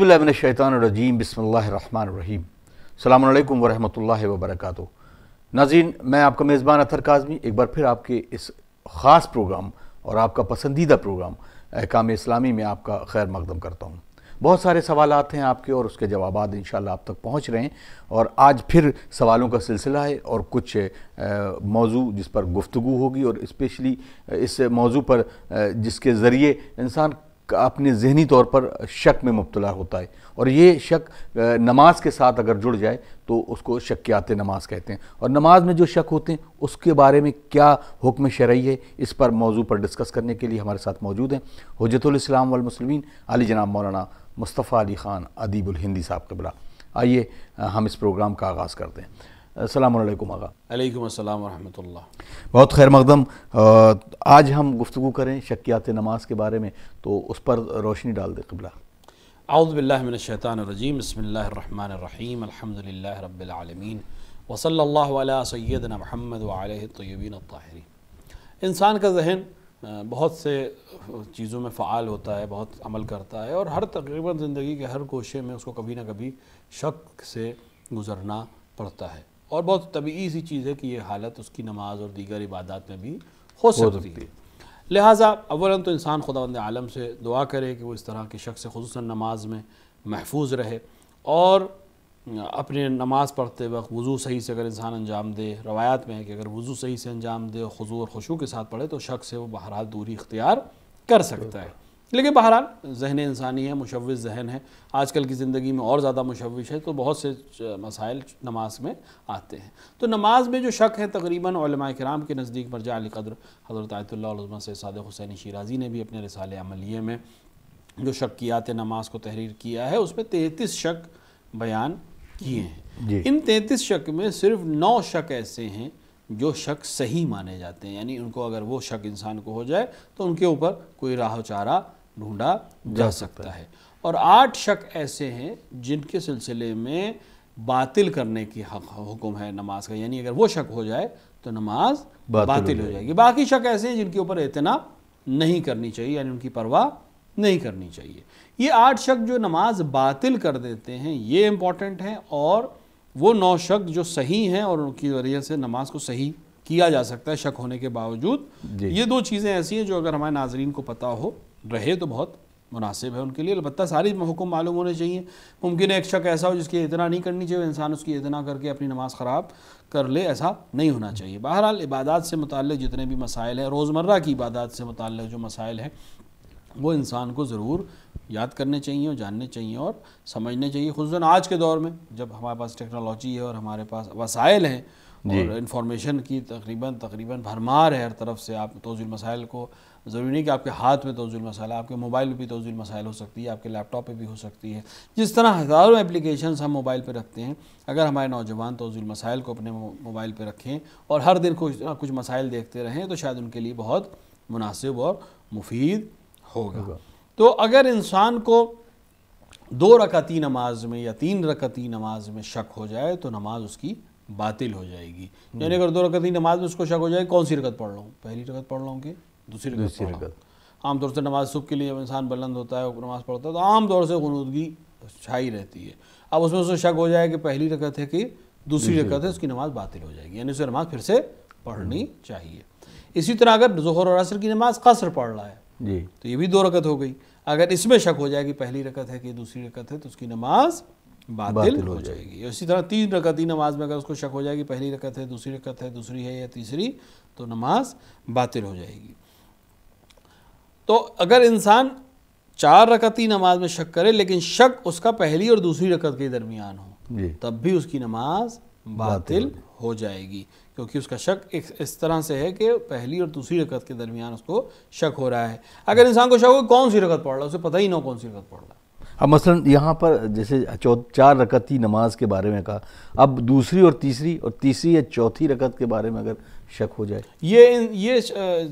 अज़बिल्लाशैतानरजीम बसमीम अल्लाम वरहमल वबरक नाजीन मैं आपका मेज़बान अतर काजमी एक बार फिर आपके इस ख़ास प्रोग्राम और आपका पसंदीदा प्रोग्राम अहकाम इस्लामी में आपका खैर मकदम करता हूँ बहुत सारे सवाल हैं आपके और उसके जवाब इन आप तक पहुँच रहे हैं और आज फिर सवालों का सिलसिला है और कुछ मौजू जिस पर गुफ्तु होगी और इस्पेशली इस मौजू पर जिसके ज़रिए इंसान अपने जहनी तौर पर शक में मुबतला होता है और ये शक नमाज के साथ अगर जुड़ जाए तो उसको शक्यात नमाज कहते हैं और नमाज में जो शक होते हैं उसके बारे में क्या हुक्म शरई है इस पर मौजू पर डिस्कस करने के लिए हमारे साथ मौजूद हैं हजतलाम वालमसलमिन अली जनाब मौलाना मुस्तफ़ा अली ख़ान अदीबुल हिंदी साहब कबला आइए हम इस प्रोग्राम का आगाज़ करते हैं अल्लाम वरहमल बहुत खैर मकदम आज हम गुफ्तु करें शक्यात नमाज के बारे में तो उस पर रोशनी डाल दे कबला आउदबिल्लिनशैतानरजीम बसमीम अलहमदिल्ल रबालमीन वसल सैदन महमद तयबीन ताहरी इंसान का जहन बहुत से चीज़ों में फ़ाल होता है बहुत अमल करता है और हर तकरीबन ज़िंदगी के हर कोशे में उसको कभी ना कभी शक से गुज़रना पड़ता है और बहुत तभी सी चीज़ है कि ये हालत उसकी नमाज और दीगर इबादत में भी हो सकती है लिहाजा अवल तो इंसान खुदा आलम से दुआ करे कि वो इस तरह के शख्स खसूस नमाज में महफूज रहे और अपने नमाज़ पढ़ते वक्त वज़ू सही से अगर इंसान अंजाम दे रवायात में है कि अगर वज़ू सही से अंजाम दे और खजू और खुशू के साथ पढ़े तो शख्स से वो बहरहाल दूरी इख्तियार कर सकता है लेकिन बहरहाल जहन इंसानी है मुशव जहन है आजकल की ज़िंदगी में और ज़्यादा मुशविश है तो बहुत से मसाइल नमाज में आते हैं तो नमाज में जो शक है तकरीबन कराम के नज़दीक मरजा कदर हज़रत आयतुल्ला से सदक हुसैन शिराजी ने भी अपने रसाल अमलिए में जो शक किया थे नमाज को तहरीर किया है उसमें तैंतीस शक बयान किए हैं इन तैंतीस शक में सिर्फ नौ शक ऐसे हैं जो शक सही माने जाते हैं यानी उनको अगर वो शक इंसान को हो जाए तो उनके ऊपर कोई राह चारा ढूंढा जा सकता है और आठ शक ऐसे हैं जिनके सिलसिले में बातिल करने की हुक्म है नमाज का यानी अगर वो शक हो जाए तो नमाज बातिल, बातिल हो जाएगी बाकी शक ऐसे हैं जिनके ऊपर इतना नहीं करनी चाहिए यानी उनकी परवाह नहीं करनी चाहिए ये आठ शक जो नमाज बातिल कर देते हैं ये इम्पॉर्टेंट हैं और वो नौ शक जो सही हैं और उनकी वजह से नमाज को सही किया जा सकता है शक होने के बावजूद ये दो चीज़ें ऐसी हैं जो अगर हमारे नाजरीन को पता हो रहे तो बहुत मुनासिब है उनके लिए अलबत्त सारी हुक्म मालूम होने चाहिए मुमकिन है एक शक ऐसा हो जिसकी इतना नहीं करनी चाहिए इंसान उसकी इतना करके अपनी नमाज़ ख़राब कर ले ऐसा नहीं होना चाहिए बहरहाल इबादत से मुतल जितने भी मसाइल हैं रोज़मर्रा की इबादत से मुतल जो मसाइल हैं वो इंसान को ज़रूर याद करने चाहिए और जानने चाहिए और समझने चाहिए खुद आज के दौर में जब हमारे पास टेक्नोलॉजी है और हमारे पास वसाइल हैं और इन्फॉर्मेशन की तकरीबन तकरीबन भरमार है हर तरफ से आप तोजुल मसाइल को ज़रूरी नहीं कि आपके हाथ में तोजुल मसाइल आपके मोबाइल पे तोजुल मसाइल हो सकती है आपके लैपटॉप पे भी हो सकती है जिस तरह हज़ारों एप्लीकेशन हम मोबाइल पर रखते हैं अगर हमारे नौजवान तोजुल मसाइल को अपने मोबाइल पर रखें और हर दिन कुछ ना कुछ मसाइल देखते रहें तो शायद उनके लिए बहुत मुनासिब और मुफीद होगा तो अगर इंसान को दो रकती नमाज में या तीन रकती नमाज में शक हो जाए तो नमाज उसकी बातिल हो जाएगी हम्म। यानी अगर दो रकती नमाज में उसको शक हो जाए कौन सी रकत पढ़ लो पहली रकत पढ़ लो कि दूसरी दूसरी रकत आमतौर से नमाज सुबह के लिए जब इंसान बुलंद होता है नमाज पढ़ता है तो आमतौर से गनूदगी छाई रहती है अब उसमें उसको शक हो जाए कि पहली रकत है कि दूसरी रकत है उसकी नमाज बातिल हो जाएगी यानी उसे नमाज फिर से पढ़नी चाहिए इसी तरह अगर जहर और असर की नमाज कसर पढ़ रहा है जी तो ये भी दो रकत हो गई अगर इसमें शक हो जाए कि पहली रकत है कि दूसरी रकत है तो उसकी नमाज बातिल, हो जाएगी इसी तरह तीन रकती नमाज में अगर उसको शक हो जाएगी पहली रकत है दूसरी रकत है दूसरी है या तीसरी तो नमाज बातिल हो जाएगी तो अगर इंसान चार रकती नमाज में शक करे लेकिन शक उसका पहली और दूसरी रकत के दरमियान हो तब भी उसकी नमाज बातिल हो जाएगी क्योंकि उसका शक इस तरह से है कि पहली और दूसरी रकत के दरमियान उसको शक हो रहा है अगर इंसान को शक हो कौन सी रकत पढ़ रहा है उसे पता ही ना कौन सी रकत पढ़ रहा है अब मसलन यहाँ पर जैसे चार रकती नमाज के बारे में कहा अब दूसरी और तीसरी और तीसरी या चौथी रकत के बारे में अगर शक हो जाए ये ये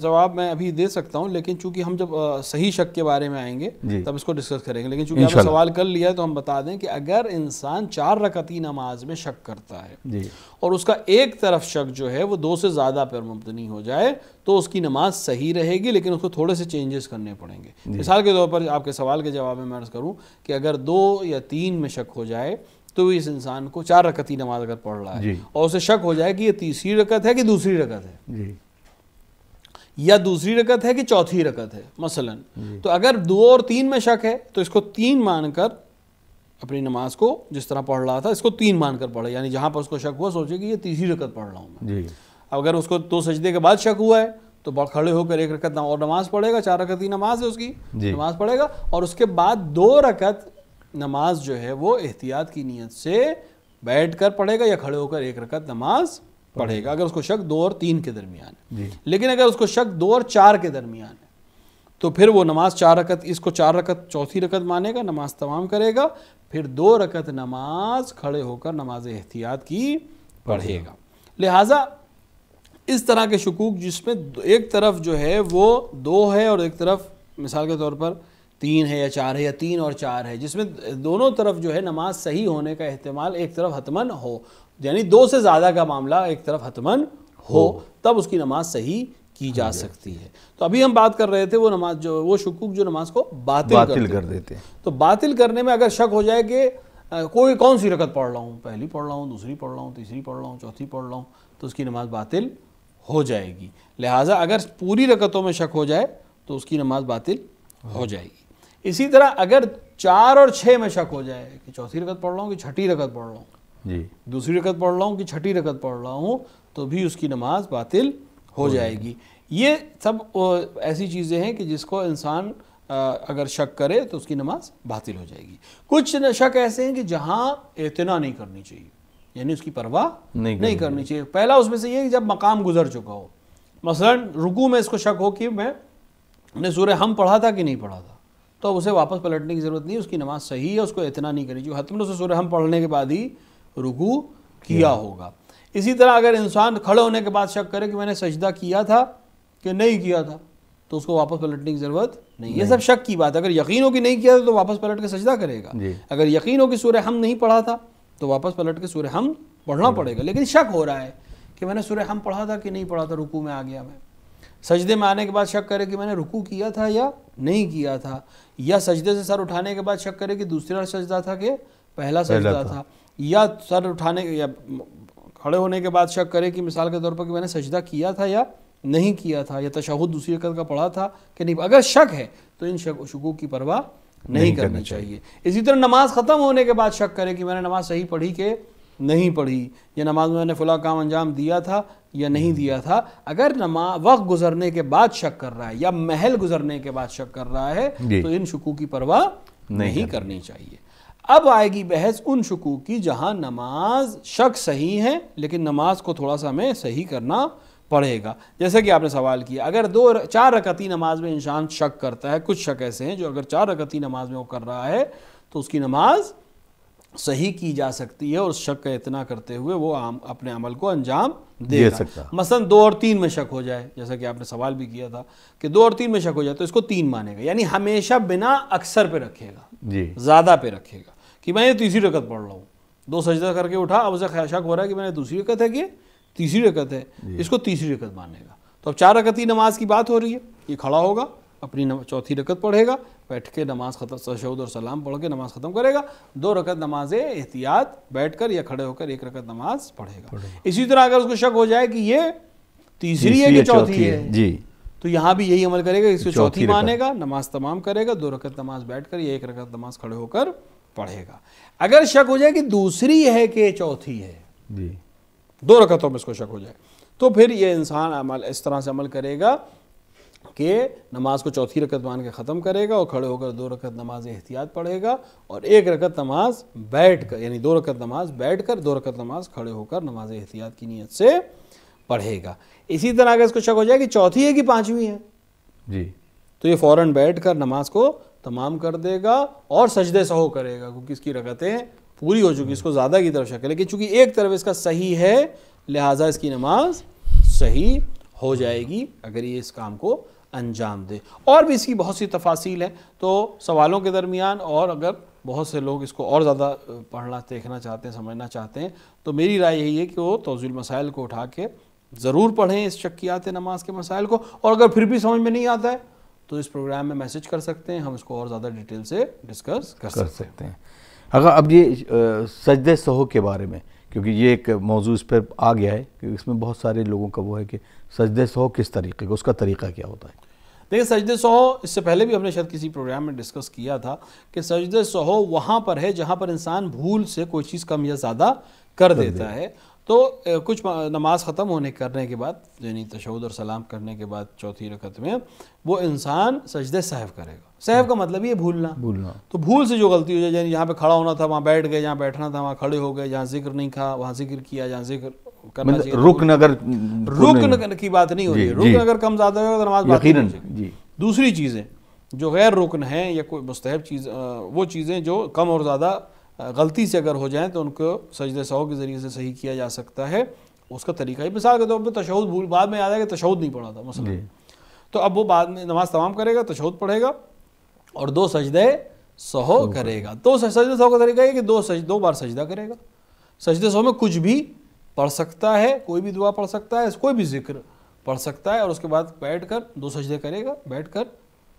जवाब मैं अभी दे सकता हूँ लेकिन चूंकि हम जब सही शक के बारे में आएंगे तब इसको डिस्कस करेंगे लेकिन चूंकि आपने सवाल कर लिया है तो हम बता दें कि अगर इंसान चार रकती नमाज में शक करता है और उसका एक तरफ शक जो है वो दो से ज़्यादा पर मुबनी हो जाए तो उसकी नमाज सही रहेगी लेकिन उसको थोड़े से चेंजेस करने पड़ेंगे मिसाल के तौर पर आपके सवाल के जवाब में मैं अर्ज़ करूँ कि अगर दो या तीन में शक हो जाए तो इस इंसान को चार रकती नमाज अगर पढ़ रहा है और उसे शक हो जाए कि ये तीसरी रकत है कि दूसरी रकत है जी या दूसरी रकत है कि चौथी रकत है मसलन तो अगर दो और तीन में शक है तो इसको तीन मानकर अपनी नमाज को जिस तरह पढ़ रहा था इसको तीन मानकर पढ़े यानी जहां पर उसको शक हुआ सोचे कि ये तीसरी रकत पढ़ रहा हूँ मैं अगर उसको दो सजदे के बाद शक हुआ है तो खड़े होकर एक रकत और नमाज पढ़ेगा चार रकत ही नमाज है उसकी नमाज पढ़ेगा और उसके बाद दो रकत नमाज जो है वो एहतियात की नीयत से बैठ कर पढ़ेगा या खड़े होकर एक रकत नमाज पढ़ेगा अगर उसको शक दो और तीन के दरमियान लेकिन अगर उसको शक दो और चार के दरमियान है तो फिर वो नमाज चार रकत इसको चार रकत चौथी रकत मानेगा नमाज तमाम करेगा फिर दो रकत नमाज खड़े होकर नमाज एहतियात की पढ़ेगा लिहाजा इस तरह के शकूक जिसमें एक तरफ जो है वो दो है और एक तरफ मिसाल के तौर पर तीन है या चार है या तीन और चार है जिसमें दोनों तरफ जो है नमाज सही होने का अहतमाल एक तरफ हतमन हो यानी दो से ज़्यादा का मामला एक तरफ हतमन हो तब उसकी नमाज सही की जा हाँ सकती है तो अभी हम बात कर रहे थे वो नमाज जो वो शकूक जो नमाज को बातिल, बातिल कर, कर देते हैं तो बातिल करने में अगर शक हो जाए कि कोई कौन सी रकत पढ़ रहा हूँ पहली पढ़ रहा हूँ दूसरी पढ़ रहा हूँ तीसरी पढ़ रहा हूँ चौथी पढ़ रहा हूँ तो उसकी नमाज बातिल हो जाएगी लिहाजा अगर पूरी रकतों में शक हो जाए तो उसकी नमाज बातिल हो हाँ। जाएगी इसी तरह अगर चार और छः में शक हो जाए कि चौथी रकत पढ़ रहा हूँ कि छठी रकत पढ़ रहा हूँ जी दूसरी रकत पढ़ रहा हूँ कि छठी रकत पढ़ रहा हूँ तो भी उसकी नमाज बातिल हो जाएगी ये सब ऐसी चीज़ें हैं कि जिसको इंसान अगर शक करे तो उसकी नमाज बातिल हो जाएगी कुछ शक ऐसे हैं कि जहाँ एतना नहीं करनी चाहिए यानी उसकी परवाह नहीं, नहीं करनी चाहिए पहला उसमें से ये कि जब मकाम गुजर चुका हो मसलन रुकू में इसको शक हो कि मैं सूर्य हम पढ़ा था कि नहीं पढ़ा था तो अब उसे वापस पलटने की ज़रूरत नहीं उसकी नमाज सही है उसको इतना नहीं करनी चाहिए हतमन सूर्य हम पढ़ने के बाद ही रुकू किया होगा इसी तरह अगर इंसान खड़े होने के बाद शक करे कि मैंने सजदा किया था कि नहीं किया था तो उसको वापस पलटने की ज़रूरत नहीं ये सब शक की बात है अगर यकीन हो कि नहीं किया था तो वापस पलट के सजदा करेगा अगर यकीन हो कि सूर्य हम नहीं पढ़ा था तो वापस पलट के सूर्य हम पढ़ना पड़ेगा लेकिन शक हो रहा है कि मैंने सूर्य हम पढ़ा था कि नहीं पढ़ा था रुकू में आ गया मैं सजदे में आने के बाद शक करे कि मैंने रुकू किया था या नहीं किया था या सजदे से सर उठाने के बाद शक करे कि दूसरा सजदा था कि पहला सजदा था।, था या सर उठाने या खड़े होने के बाद शक करे कि मिसाल के तौर पर कि मैंने सजदा किया था या नहीं किया था या तशहद दूसरी रकत का पढ़ा था कि नहीं अगर शक है तो इन शक शकू की परवाह नहीं, नहीं करनी चाहिए।, चाहिए इसी तरह नमाज ख़त्म होने के बाद शक करे कि मैंने नमाज सही पढ़ी के नहीं पढ़ी या नमाज में मैंने फ़ुला काम अंजाम दिया था या नहीं दिया था अगर नमाज वक्त गुजरने के बाद शक कर रहा है या महल गुजरने के बाद शक कर रहा है तो इन शकू की परवाह नहीं, नहीं करनी चाहिए अब आएगी बहस उन शकू की जहाँ नमाज शक सही है लेकिन नमाज को थोड़ा सा हमें सही करना पड़ेगा जैसे कि आपने सवाल किया अगर दो चार रकती नमाज में इंसान शक करता है कुछ शक ऐसे हैं जो अगर चार रकती नमाज में वो कर रहा है तो उसकी नमाज सही की जा सकती है और शक का इतना करते हुए वो आम, अपने अमल को अंजाम दे सकता मसलन दो और तीन में शक हो जाए जैसा कि आपने सवाल भी किया था कि दो और तीन में शक हो जाए तो इसको तीन मानेगा यानी हमेशा बिना अक्सर पे रखेगा ज़्यादा पे रखेगा कि मैं ये तीसरी रकत पढ़ रहा हूँ दो सजदा करके उठा अब उसे शक हो रहा है कि मैंने दूसरी रकत है कि तीसरी रकत है इसको तीसरी रकत मानेगा तो अब चार ही नमाज की बात हो रही है ये खड़ा होगा अपनी चौथी रकत पढ़ेगा बैठ के नमाज ख़त्म तशद और सलाम पढ़ के नमाज ख़त्म करेगा दो रकत नमाज एहतियात बैठ कर या खड़े होकर एक रकत नमाज पढ़ेगा इसी तरह अगर उसको शक हो जाए कि ये तीसरी है कि चौथी है जी तो यहाँ भी यही अमल करेगा इसको चौथी मानेगा नमाज तमाम करेगा दो रकत नमाज बैठ कर या एक रकत नमाज खड़े होकर पढ़ेगा अगर शक हो जाए कि दूसरी है कि चौथी है जी दो रकतों में इसको शक हो जाए तो फिर ये इंसान अमल इस तरह से अमल करेगा के नमाज को चौथी रकत मान के ख़त्म करेगा और खड़े होकर दो रकत नमाज एहतियात पढ़ेगा और एक रकत नमाज बैठ कर यानी दो रकत नमाज बैठ कर दो रकत नमाज खड़े होकर नमाज एहतियात की नीयत से पढ़ेगा इसी तरह अगर इसको शक हो जाए कि चौथी है कि पाँचवीं है जी तो ये फ़ौरन बैठ कर नमाज को तमाम कर देगा और सजदे सहो करेगा क्योंकि इसकी रकतें पूरी हो चुकी इसको ज़्यादा की तरफ शक है लेकिन चूँकि एक तरफ इसका सही है लिहाजा इसकी नमाज सही हो जाएगी अगर ये इस काम को अंजाम दे और भी इसकी बहुत सी तफासिल है तो सवालों के दरमियान और अगर बहुत से लोग इसको और ज़्यादा पढ़ना देखना चाहते हैं समझना चाहते हैं तो मेरी राय यही है कि वो तोजुल मसाइल को उठा के ज़रूर पढ़ें इस शक्यात नमाज के मसाइल को और अगर फिर भी समझ में नहीं आता है तो इस प्रोग्राम में मैसेज कर सकते हैं हम इसको और ज़्यादा डिटेल से डिस्कस कर, कर सकते हैं अगर अब ये सजद सहो के बारे में क्योंकि ये एक मौजू इस पर आ गया है क्योंकि इसमें बहुत सारे लोगों का वो है कि सजद सौ किस तरीके का उसका तरीका क्या होता है देखिए सजद सौ इससे पहले भी हमने शायद किसी प्रोग्राम में डिस्कस किया था कि सजद सौ वहाँ पर है जहाँ पर इंसान भूल से कोई चीज़ कम या ज़्यादा कर देता है तो कुछ नमाज ख़त्म होने करने के बाद यानी तशद और सलाम करने के बाद चौथी रकत में वो इंसान सजद सहव करेगा सहव का मतलब ये भूलना भूलना तो भूल से जो गलती हो जाए यानी जहाँ पे खड़ा होना था वहाँ बैठ गए जहाँ बैठना था वहाँ खड़े हो गए जहाँ जिक्र नहीं खा वहाँ जिक्र किया जहाँ जिक्र करना मतलब तो रुकन अगर रुकन की बात नहीं हो रही रुकन अगर कम ज़्यादा होगा तो नमाज दूसरी चीज़ें जो गैर रुकन है या कोई मुस्तहब चीज़ वो चीज़ें जो कम और ज़्यादा गलती से अगर हो जाएँ तो उनको सजद सौ के ज़रिए से सही किया जा सकता है उसका तरीका है मिसाल के तौर पर तशहद भूल बाद में याद आया कि तशहद नहीं पढ़ा था मसल तो अब वो बाद में नमाज़ तमाम करेगा तशहद पढ़ेगा और दो सजदे सहो करेगा दो सजद सहो का तरीका है कि दो सज दो बार सजदा करेगा सजदे सहो में कुछ भी पढ़ सकता है कोई भी दुआ पढ़ सकता है कोई भी जिक्र पढ़ सकता है और उसके बाद बैठ कर दो सजदे करेगा बैठ कर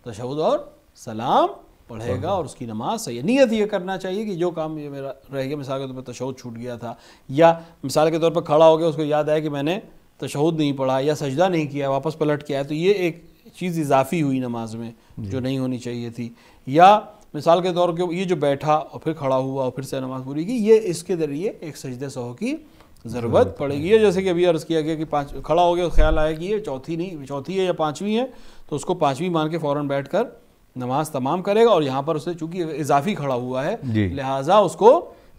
तशहद और सलाम पढ़ेगा हाँ। और उसकी नमाज सही है नीयत ये करना चाहिए कि जो काम ये मेरा रह गया मिसाल के तौर पर तशहद छूट गया था या मिसाल के तौर पर खड़ा हो गया उसको याद आया कि मैंने तशहद नहीं पढ़ा या सजदा नहीं किया वापस पलट के आया तो ये एक चीज़ इजाफी हुई नमाज में जो नहीं होनी चाहिए थी या मिसाल के तौर पर ये जो बैठा और फिर खड़ा हुआ और फिर से नमाज पूरी की ये इसके ज़रिए एक सजदे सहो की ज़रूरत पड़ेगी जैसे कि अभी अर्ज़ किया गया कि पाँच खड़ा हो गया ख्याल आया कि ये चौथी नहीं चौथी है या पाँचवीं है तो उसको पाँचवीं मान के फ़ौरन बैठ कर नमाज तमाम करेगा और यहाँ पर उसे चूंकि इजाफी खड़ा हुआ है लिहाजा उसको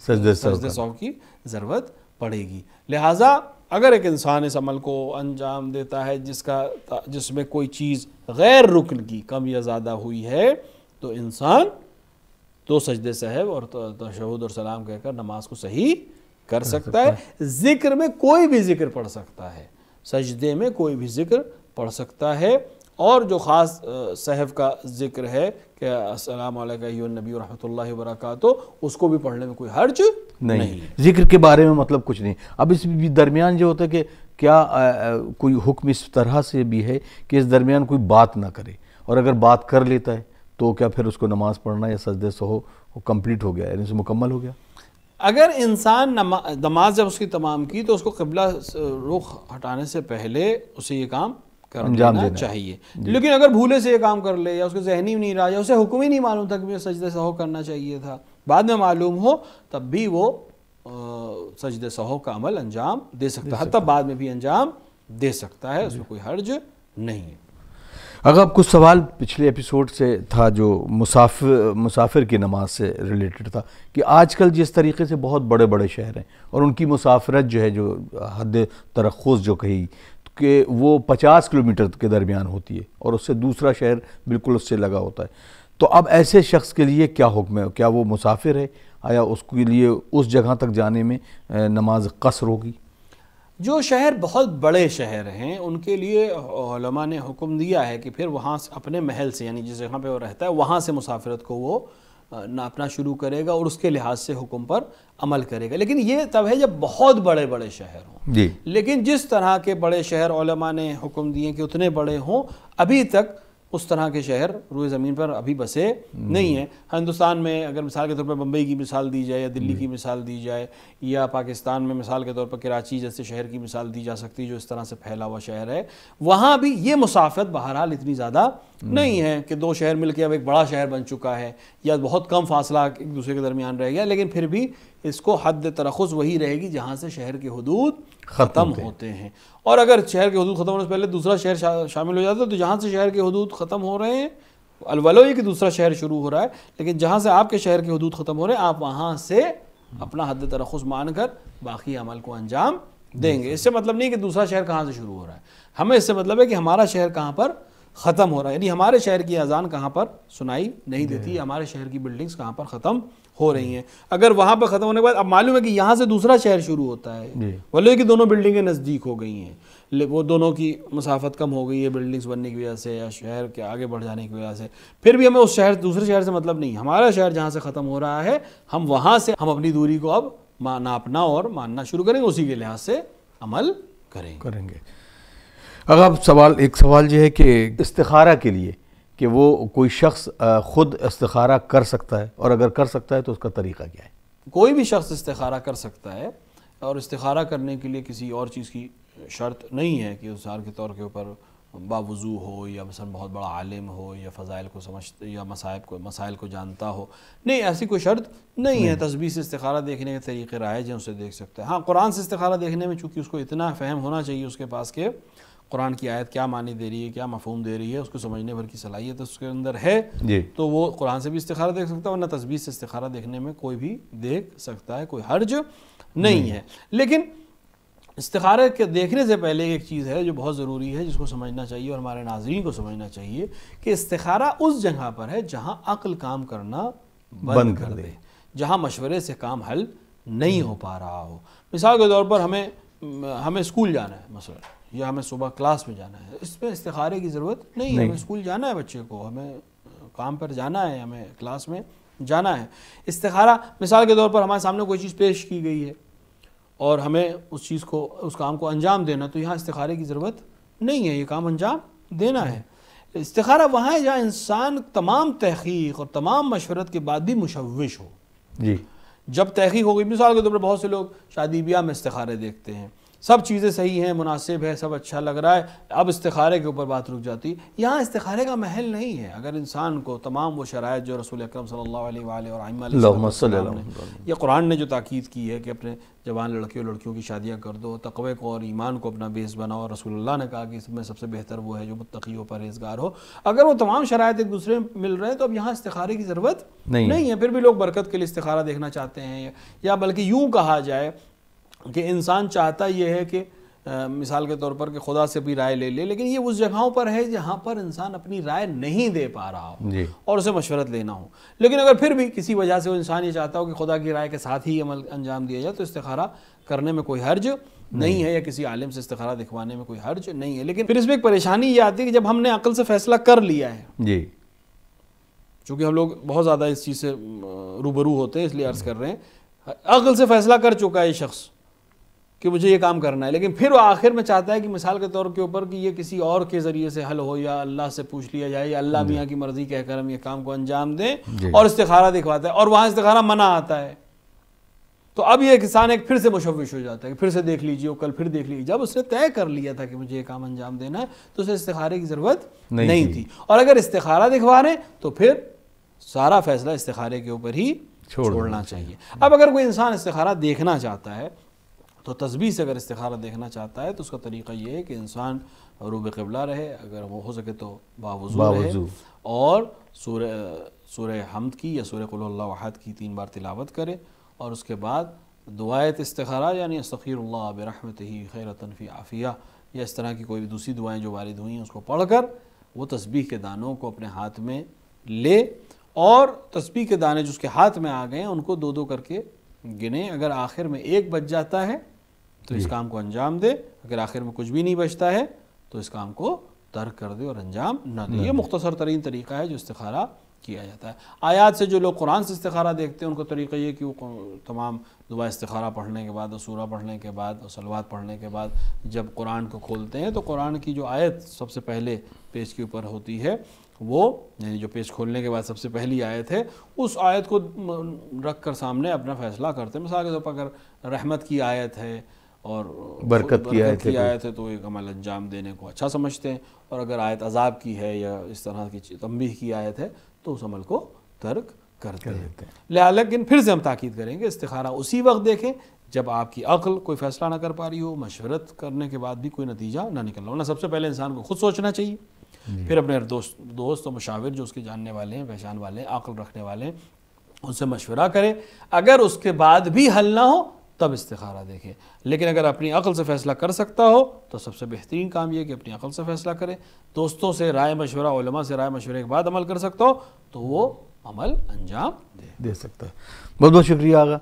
सजदे सौ की ज़रूरत पड़ेगी लिहाजा अगर एक इंसान इस अमल को अंजाम देता है जिसका जिसमें कोई चीज़ गैर रुकन की कम या ज़्यादा हुई है तो इंसान तो सजदे साहब और तशहद और सलाम कहकर नमाज को सही कर सकता है जिक्र में कोई भी जिक्र पढ़ सकता है सजदे में कोई भी जिक्र पढ़ सकता है और जो ख़ास सहब का जिक्र है कि असलनबी वरहमल वर्का तो उसको भी पढ़ने में कोई हर्ज नहीं, नहीं जिक्र के बारे में मतलब कुछ नहीं अब इस दरमियान जो होता है कि क्या आ, कोई हुक्म इस तरह से भी है कि इस दरमियान कोई बात ना करे और अगर बात कर लेता है तो क्या फिर उसको नमाज पढ़ना या सजदे सो वो कम्प्लीट हो गया यानी मुकम्मल हो गया अगर इंसान नमाज जब उसकी तमाम की तो उसको कबला रुख हटाने से पहले उसे ये काम अंजाम देना चाहिए लेकिन अगर भूले से ये काम कर ले या उसके जहनी नहीं रहा या उसे हुक्म ही नहीं मालूम था कि मुझे सजद सहो करना चाहिए था बाद में मालूम हो तब भी वो सजद सहो का अमल अंजाम दे सकता है तब बाद में भी अंजाम दे सकता है उसमें कोई हर्ज नहीं है अगर कुछ सवाल पिछले एपिसोड से था जो मुसाफिर मुसाफिर की नमाज से रिलेटेड था कि आजकल जिस तरीके से बहुत बड़े बड़े शहर हैं और उनकी मुसाफरत जो है जो हद तरखोस जो कही के वो पचास किलोमीटर के दरमियान होती है और उससे दूसरा शहर बिल्कुल उससे लगा होता है तो अब ऐसे शख्स के लिए क्या हुक्म है क्या वो मुसाफिर है आया उसके लिए उस जगह तक जाने में नमाज कसर होगी जो शहर बहुत बड़े शहर हैं उनके लिए ने हुक्म दिया है कि फिर वहाँ अपने महल से यानी जिस जगह पे वो रहता है वहाँ से मुसाफिरत को वो नापना शुरू करेगा और उसके लिहाज से हुक्म पर अमल करेगा लेकिन ये तब है जब बहुत बड़े बड़े शहर हों लेकिन जिस तरह के बड़े शहर ने हुक्म दिए कि उतने बड़े हों अभी तक उस तरह के शहर रुए ज़मीन पर अभी बसे नहीं, हैं हिंदुस्तान में अगर मिसाल के तौर पर बम्बई की मिसाल दी जाए या दिल्ली की मिसाल दी जाए या पाकिस्तान में मिसाल के तौर पर कराची जैसे शहर की मिसाल दी जा सकती है जो इस तरह से फैला हुआ शहर है वहाँ भी ये मुसाफत बहरहाल इतनी ज़्यादा नहीं है कि दो शहर मिलकर अब एक बड़ा शहर बन चुका है या बहुत कम फासला एक दूसरे के दरमियान रह गया लेकिन फिर भी इसको हद तरखुज़ वही रहेगी जहाँ से शहर के हदूद ख़त्म होते हैं और अगर शहर के हदूद ख़त्म होने से पहले दूसरा शहर शा, शामिल हो जाता है तो जहाँ से शहर के हदूद ख़त्म हो रहे हैं अलवलो ये कि दूसरा शहर शुरू हो रहा है लेकिन जहाँ से आपके शहर के हदूद ख़त्म हो रहे हैं आप वहाँ से अपना हद तरखुज़ मान कर बाकी अमल को अंजाम देंगे इससे मतलब नहीं कि दूसरा शहर कहाँ से शुरू हो रहा है हमें इससे मतलब है कि हमारा शहर कहाँ पर ख़त्म हो रहा है यानी हमारे शहर की अजान कहाँ पर सुनाई नहीं देती हमारे शहर की बिल्डिंग्स कहाँ पर ख़त्म हो रही हैं अगर वहाँ पर ख़त्म होने के बाद अब मालूम है कि यहाँ से दूसरा शहर शुरू होता है बोले कि दोनों बिल्डिंगें नज़दीक हो गई हैं वो दोनों की मसाफत कम हो गई है बिल्डिंग्स बनने की वजह से या शहर के आगे बढ़ जाने की वजह से फिर भी हमें उस शहर दूसरे शहर से मतलब नहीं हमारा शहर जहाँ से ख़त्म हो रहा है हम वहाँ से हम अपनी दूरी को अब नापना और मानना शुरू करेंगे उसी के लिहाज से अमल करेंगे करेंगे अगर सवाल एक सवाल यह है कि इस्तारा के लिए कि वो कोई शख्स ख़ुद इस्तारा कर सकता है और अगर कर सकता है तो उसका तरीका क्या है कोई भी शख्स इस्तारा कर सकता है और इस्तारा करने के लिए किसी और चीज़ की शर्त नहीं है कि उसार के तौर के ऊपर बावजू हो या मसलन बहुत बड़ा आलिम हो या फ़ज़ाइल को समझ या मसाइब को मसाइल को जानता हो नहीं ऐसी कोई शर्त नहीं है तस्वीर से इस्तारा देखने के तरीके राय जो उसे देख सकते हैं हाँ कुरान से इस्तारा देखने में चूँकि उसको इतना फ़हम होना चाहिए उसके पास के कुरान की आयत क्या मानी दे रही है क्या मफहम दे रही है उसको समझने भर की सलाहियत उसके अंदर है तो वो कुरान से भी इस्तारा देख सकता है वरना तस्वीर से इस्तारा देखने में कोई भी देख सकता है कोई हर्ज नहीं है लेकिन इस्तारे के देखने से पहले एक चीज़ है जो बहुत ज़रूरी है जिसको समझना चाहिए और हमारे नाजरन को समझना चाहिए कि इस्तारा उस जगह पर है जहाँ अक्ल काम करना बंद, कर दे, दे। जहाँ मशवरे से काम हल नहीं हो पा रहा हो मिसाल के तौर पर हमें हमें स्कूल जाना है मसला या हमें सुबह क्लास में जाना है इस पर इस्तारे की ज़रूरत नहीं, नहीं हमें स्कूल जाना है बच्चे को हमें काम पर जाना है हमें क्लास में जाना है इस्तारा मिसाल के तौर पर हमारे सामने कोई चीज़ पेश की गई है और हमें उस चीज़ को उस काम को अंजाम देना तो यहाँ इस्तारे की ज़रूरत नहीं है ये काम अंजाम देना है इस्तारा वहाँ है जहाँ इंसान तमाम तहकीक और तमाम मशवरत के बाद भी मुशविश हो जी जब तहकीक गई मिसाल के तौर पर बहुत से लोग शादी ब्याह में इस्तारे देखते हैं सब चीज़ें सही हैं मुनासिब है सब अच्छा लग रहा है अब इस्तारे के ऊपर बात रुक जाती यहाँ इस्तारे का महल नहीं है अगर इंसान को तमाम वो शराय जो रसूल अक्रम सल्ला कुरान ने जो ताकीद की है कि अपने जवान लड़कियों लड़कियों की शादियाँ कर दो तकवे को और ईमान को अपना बेस बनाओ रसूलुल्लाह ने कहा कि इसमें सबसे बेहतर वो है जो मुतकी हो परहेजगार हो अगर वो तमाम शराय एक दूसरे में मिल रहे हैं तो अब यहाँ इस्तारे की ज़रूरत नहीं है फिर भी लोग बरकत के लिए इस्तारा देखना चाहते हैं या बल्कि यूँ कहा जाए कि इंसान चाहता यह है कि मिसाल के तौर पर कि खुदा से भी राय ले ले लेकिन ये उस जगहों पर है जहाँ पर इंसान अपनी राय नहीं दे पा रहा हो और उसे मशवरत लेना हो लेकिन अगर फिर भी किसी वजह से वो इंसान ये चाहता हो कि खुदा की राय के साथ ही अमल अंजाम दिया जाए तो इस्तारा करने में कोई हर्ज नहीं है या किसी आलिम से इस्तारा दिखवाने में कोई हर्ज नहीं है लेकिन फिर इसमें एक परेशानी ये आती है कि जब हमने अकल से फैसला कर लिया है जी चूँकि हम लोग बहुत ज़्यादा इस चीज़ से रूबरू होते हैं इसलिए अर्ज़ कर रहे हैं अकल से फैसला कर चुका है ये शख्स कि मुझे ये काम करना है लेकिन फिर वो आखिर में चाहता है कि मिसाल के तौर के ऊपर कि ये किसी और के ज़रिए से हल हो या अल्लाह से पूछ लिया जाए या अल्लाह मियाँ की मर्ज़ी कहकर हम ये काम को अंजाम दें और इस्तारा दिखवाता है और वहाँ इस्तारा मना आता है तो अब ये किसान एक फिर से मुशविश हो जाता है फिर से देख लीजिए कल फिर देख लीजिए जब उसने तय कर लिया था कि मुझे ये काम अंजाम देना है तो उसे इस्तारे की ज़रूरत नहीं, नहीं थी और अगर इस्तारा दिखवा रहे तो फिर सारा फैसला इस्तारे के ऊपर ही छोड़ना चाहिए अब अगर कोई इंसान इस्तारा देखना चाहता है तो तस्बी से अगर इस्तारा देखना चाहता है तो उसका तरीका ये है कि इंसान रूब कबला रहे अगर वो हो सके तो बावजू रहे और सूर सूर हमद की या सूर कुल्लाहद की तीन बार तिलावत करे और उसके बाद दुआत इस्तारा यानी सफ़ीरल्ला बरहमत ही खैर तनफ़ी आफ़िया या इस तरह की कोई भी दूसरी दुआएँ जो वारिद हुई हैं उसको पढ़ कर वो तस्बी के दानों को अपने हाथ में ले और तस्बी के दाने जो उसके हाथ में आ गए हैं उनको दो दो करके गिने अगर आखिर में एक बच जाता है तो इस काम को अंजाम दे अगर आखिर में कुछ भी नहीं बचता है तो इस काम को तर्क कर दे और अंजाम ना दे ये मुख्तर तरीन तरीका है जो इस्तारा किया जाता है आयात से जो लोग कुरान से इस्तारा देखते हैं उनका तरीका ये कि वो तमाम दुआ इस्तारा पढ़ने के बाद असूरा सूरा पढ़ने के बाद और पढ़ने के बाद जब कुरान को खोलते हैं तो कुरान की जो आयत सबसे पहले पेज के ऊपर होती है वो यानी जो पेज खोलने के बाद सबसे पहली आयत है उस आयत को रख कर सामने अपना फ़ैसला करते हैं मिसाल के तौर पर अगर रहमत की आयत है और बरकत की आयत की आयत है तो एक अमल अंजाम देने को अच्छा समझते हैं और अगर आयत अजाब की है या इस तरह की तम्बी की आयत है तो उस अमल को तर्क करते हैं लेकिन फिर से हम ताकीद करेंगे इस्तारा उसी वक्त देखें जब आपकी अक्ल कोई फ़ैसला ना कर पा रही हो मशवरत करने के बाद भी कोई नतीजा ना निकल रहा हो ना सबसे पहले इंसान को खुद सोचना चाहिए फिर अपने दोस्त दोस्त और मशाविर जो उसके जानने वाले हैं पहचान वाले हैं अक्ल रखने वाले हैं उनसे मशवरा करें अगर उसके बाद भी हल ना हो तब इस्तारा देखें लेकिन अगर अपनी अकल से फ़ैसला कर सकता हो तो सबसे बेहतरीन काम यह कि अपनी अकल से फ़ैसला करें दोस्तों से राय मशवरा से राय मशवरे के बाद अमल कर सकता हो तो वो अमल अंजाम दे दे सकता है बहुत बहुत शुक्रिया आगा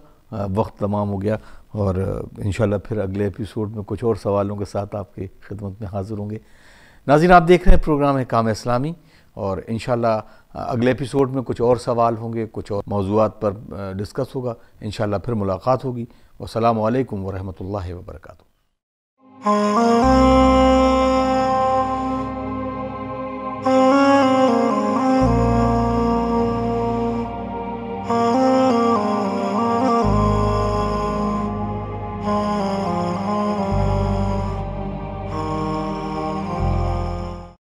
वक्त तमाम हो गया और इन फिर अगले एपिसोड में कुछ और सवालों के साथ आपकी खिदमत में हाजिर होंगे नाजिन आप देख रहे हैं प्रोग्राम है काम इस्लामी और इन अगले एपिसोड में कुछ और सवाल होंगे कुछ और मौजूद पर डिस्कस होगा इन फिर मुलाकात होगी वालकम वरहमल वर्का